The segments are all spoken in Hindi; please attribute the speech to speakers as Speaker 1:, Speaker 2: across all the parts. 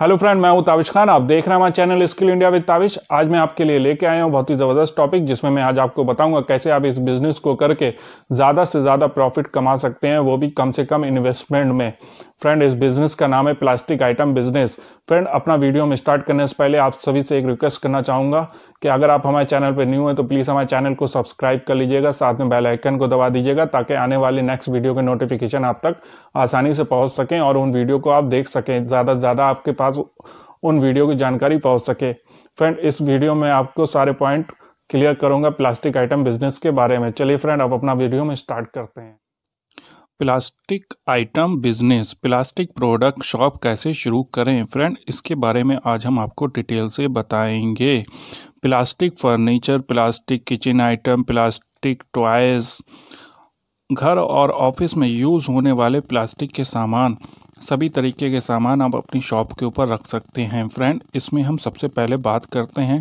Speaker 1: हेलो फ्रेंड मैं हूं ताविश खान आप देख रहे हैं हमारे channel skill India with Tavish आज मैं आपके लिए लेके आया हूं बहुत ही ज़बरदस्त टॉपिक जिसमें मैं आज आपको बताऊंगा कैसे आप इस बिजनेस को करके ज़्यादा से ज़्यादा प्रॉफिट कमा सकते हैं वो भी कम से कम इन्वेस्टमेंट में फ्रेंड इस बिजनेस का नाम है प्लास्टिक आइटम बिजनेस फ्रेंड अपना वीडियो में स्टार्ट करने से पहले आप सभी से एक रिक्वेस्ट करना चाहूँगा कि अगर आप हमारे चैनल पर न्यू हैं तो प्लीज़ हमारे चैनल को सब्सक्राइब कर लीजिएगा साथ में बेल आइकन को दबा दीजिएगा ताकि आने वाले नेक्स्ट वीडियो के नोटिफिकेशन आप तक आसानी से पहुँच सकें और उन वीडियो को आप देख सकें ज़्यादा से ज़्यादा आपके पास उन वीडियो की जानकारी पहुँच सके फ्रेंड इस वीडियो में आपको सारे पॉइंट क्लियर करूंगा प्लास्टिक आइटम बिजनेस के बारे में चलिए फ्रेंड आप अपना वीडियो में स्टार्ट करते हैं plastic item business plastic product shop कैसे शुरू करें फ्रेंड इसके बारे में आज हम आपको डिटेल से बताएंगे plastic furniture plastic kitchen item plastic toys घर और ऑफिस में यूज़ होने वाले प्लास्टिक के सामान सभी तरीके के सामान आप अपनी शॉप के ऊपर रख सकते हैं फ्रेंड इसमें हम सबसे पहले बात करते हैं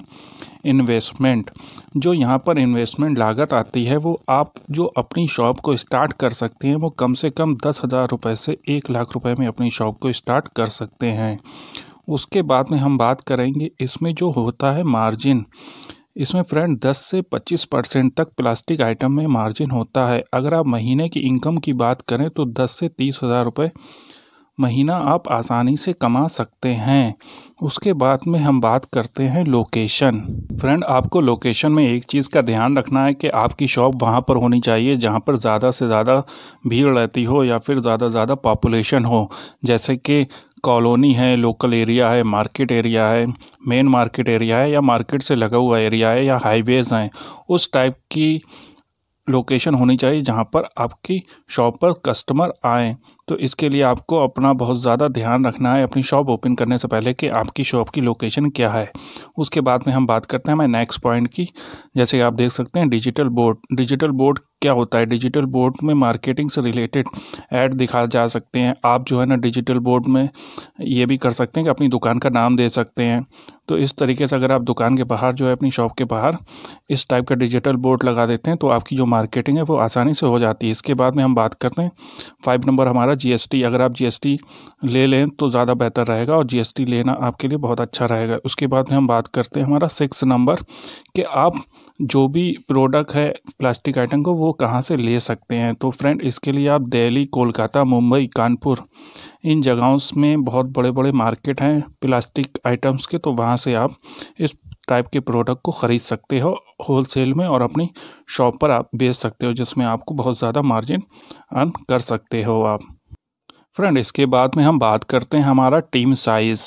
Speaker 1: इन्वेस्टमेंट जो यहाँ पर इन्वेस्टमेंट लागत आती है वो आप जो अपनी शॉप को स्टार्ट कर सकते हैं वो कम से कम दस हज़ार रुपये से एक लाख रुपए में अपनी शॉप को स्टार्ट कर सकते हैं उसके बाद में हम बात करेंगे इसमें जो होता है मार्जिन इसमें फ्रेंड 10 से 25 परसेंट तक प्लास्टिक आइटम में मार्जिन होता है अगर आप महीने की इनकम की बात करें तो 10 से तीस हज़ार रुपये महीना आप आसानी से कमा सकते हैं उसके बाद में हम बात करते हैं लोकेशन फ्रेंड आपको लोकेशन में एक चीज़ का ध्यान रखना है कि आपकी शॉप वहाँ पर होनी चाहिए जहाँ पर ज़्यादा से ज़्यादा भीड़ रहती हो या फिर ज़्यादा ज़्यादा पॉपुलेशन हो जैसे कि कॉलोनी है लोकल एरिया है मार्केट एरिया है मेन मार्केट एरिया है या मार्केट से लगा हुआ एरिया है या हाईवेज़ हैं उस टाइप की लोकेशन होनी चाहिए जहाँ पर आपकी शॉप पर कस्टमर आएँ तो इसके लिए आपको अपना बहुत ज़्यादा ध्यान रखना है अपनी शॉप ओपन करने से पहले कि आपकी शॉप की लोकेशन क्या है उसके बाद में हम बात करते हैं मैं नेक्स्ट पॉइंट की जैसे आप देख सकते हैं डिजिटल बोर्ड डिजिटल बोर्ड क्या होता है डिजिटल बोर्ड में मार्केटिंग से रिलेटेड ऐड दिखा जा सकते हैं आप जो है ना डिजिटल बोर्ड में ये भी कर सकते हैं कि अपनी दुकान का नाम दे सकते हैं तो इस तरीके से अगर आप दुकान के बाहर जो है अपनी शॉप के बाहर इस टाइप का डिजिटल बोर्ड लगा देते हैं तो आपकी जो मार्केटिंग है वो आसानी से हो जाती है इसके बाद में हम बात करते हैं फाइव नंबर हमारा हमारा जीएसटी अगर आप जीएसटी ले लें तो ज़्यादा बेहतर रहेगा और जीएसटी लेना आपके लिए बहुत अच्छा रहेगा उसके बाद में हम बात करते हैं हमारा सिक्स नंबर कि आप जो भी प्रोडक्ट है प्लास्टिक आइटम को वो कहाँ से ले सकते हैं तो फ्रेंड इसके लिए आप दिल्ली कोलकाता मुंबई कानपुर इन जगहों में बहुत बड़े बड़े मार्केट हैं प्लास्टिक आइटम्स के तो वहाँ से आप इस टाइप के प्रोडक्ट को ख़रीद सकते हो होल सेल में और अपनी शॉप पर आप बेच सकते हो जिसमें आपको बहुत ज़्यादा मार्जिन अर्न कर सकते हो आप फ्रेंड इसके बाद में हम बात करते हैं हमारा टीम साइज़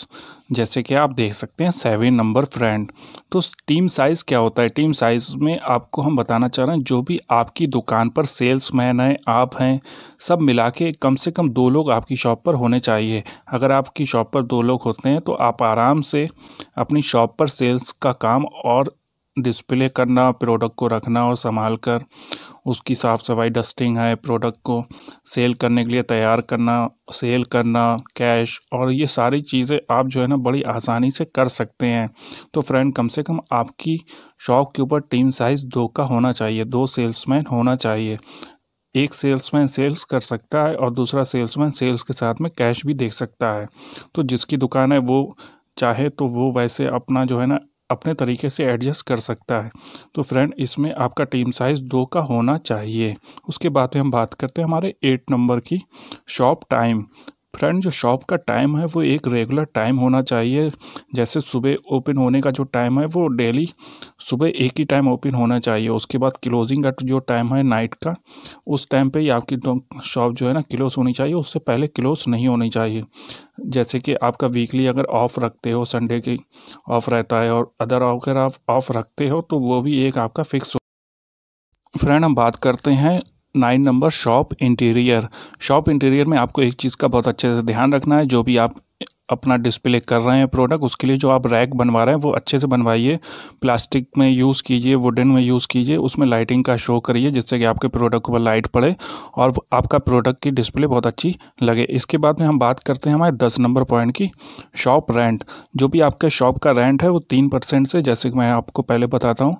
Speaker 1: जैसे कि आप देख सकते हैं सेवन नंबर फ्रेंड तो टीम साइज़ क्या होता है टीम साइज़ में आपको हम बताना चाह रहे हैं जो भी आपकी दुकान पर सेल्स मैन हैं आप हैं सब मिला के कम से कम दो लोग आपकी शॉप पर होने चाहिए अगर आपकी शॉप पर दो लोग होते हैं तो आप आराम से अपनी शॉप पर सेल्स का काम और डिस्प्ले करना प्रोडक्ट को रखना और संभाल कर उसकी साफ़ सफाई डस्टिंग है प्रोडक्ट को सेल करने के लिए तैयार करना सेल करना कैश और ये सारी चीज़ें आप जो है ना बड़ी आसानी से कर सकते हैं तो फ्रेंड कम से कम आपकी शॉप के ऊपर टीम साइज़ दो का होना चाहिए दो सेल्समैन होना चाहिए एक सेल्समैन सेल्स कर सकता है और दूसरा सेल्समैन सेल्स के साथ में कैश भी देख सकता है तो जिसकी दुकान है वो चाहे तो वो वैसे अपना जो है ना अपने तरीके से एडजस्ट कर सकता है तो फ्रेंड इसमें आपका टीम साइज़ दो का होना चाहिए उसके बाद में हम बात करते हैं हमारे एट नंबर की शॉप टाइम फ्रेंड जो शॉप का टाइम है वो एक रेगुलर टाइम होना चाहिए जैसे सुबह ओपन होने का जो टाइम है वो डेली सुबह एक ही टाइम ओपन होना चाहिए उसके बाद क्लोजिंग का जो टाइम है नाइट का उस टाइम पे ही आपकी तो शॉप जो है ना क्लोज होनी चाहिए उससे पहले क्लोज नहीं होनी चाहिए जैसे कि आपका वीकली अगर ऑफ़ रखते हो संडे की ऑफ़ रहता है और अदर अगर आप ऑफ़ रखते हो तो वो भी एक आपका फिक्स फ्रेंड हम बात करते हैं nine number shop interior shop interior में आपको एक चीज़ का बहुत अच्छे से ध्यान रखना है जो भी आप अपना डिस्प्ले कर रहे हैं प्रोडक्ट उसके लिए जो आप रैक बनवा रहे हैं वो अच्छे से बनवाइए प्लास्टिक में यूज़ कीजिए वुडन में यूज़ कीजिए उसमें लाइटिंग का शो करिए जिससे कि आपके प्रोडक्ट पर लाइट पड़े और आपका प्रोडक्ट की डिस्प्ले बहुत अच्छी लगे इसके बाद में हम बात करते हैं हमारे दस नंबर पॉइंट की शॉप रेंट जो भी आपके शॉप का रेंट है वो तीन परसेंट से जैसे कि मैं आपको पहले बताता हूँ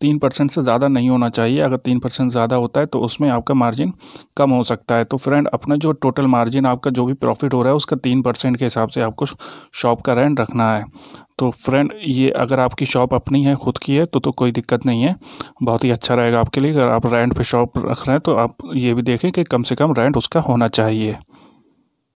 Speaker 1: तीन परसेंट से ज़्यादा नहीं होना चाहिए अगर तीन परसेंट ज़्यादा होता है तो उसमें आपका मार्जिन कम हो सकता है तो फ्रेंड अपना जो टोटल मार्जिन आपका जो भी प्रॉफिट हो रहा है उसका तीन परसेंट के हिसाब से आपको शॉप का रेंट रखना है तो फ्रेंड ये अगर आपकी शॉप अपनी है ख़ुद की है तो तो कोई दिक्कत नहीं है बहुत ही अच्छा रहेगा आपके लिए अगर आप रेंट पर शॉप रख रहे हैं तो आप ये भी देखें कि कम से कम रेंट उसका होना चाहिए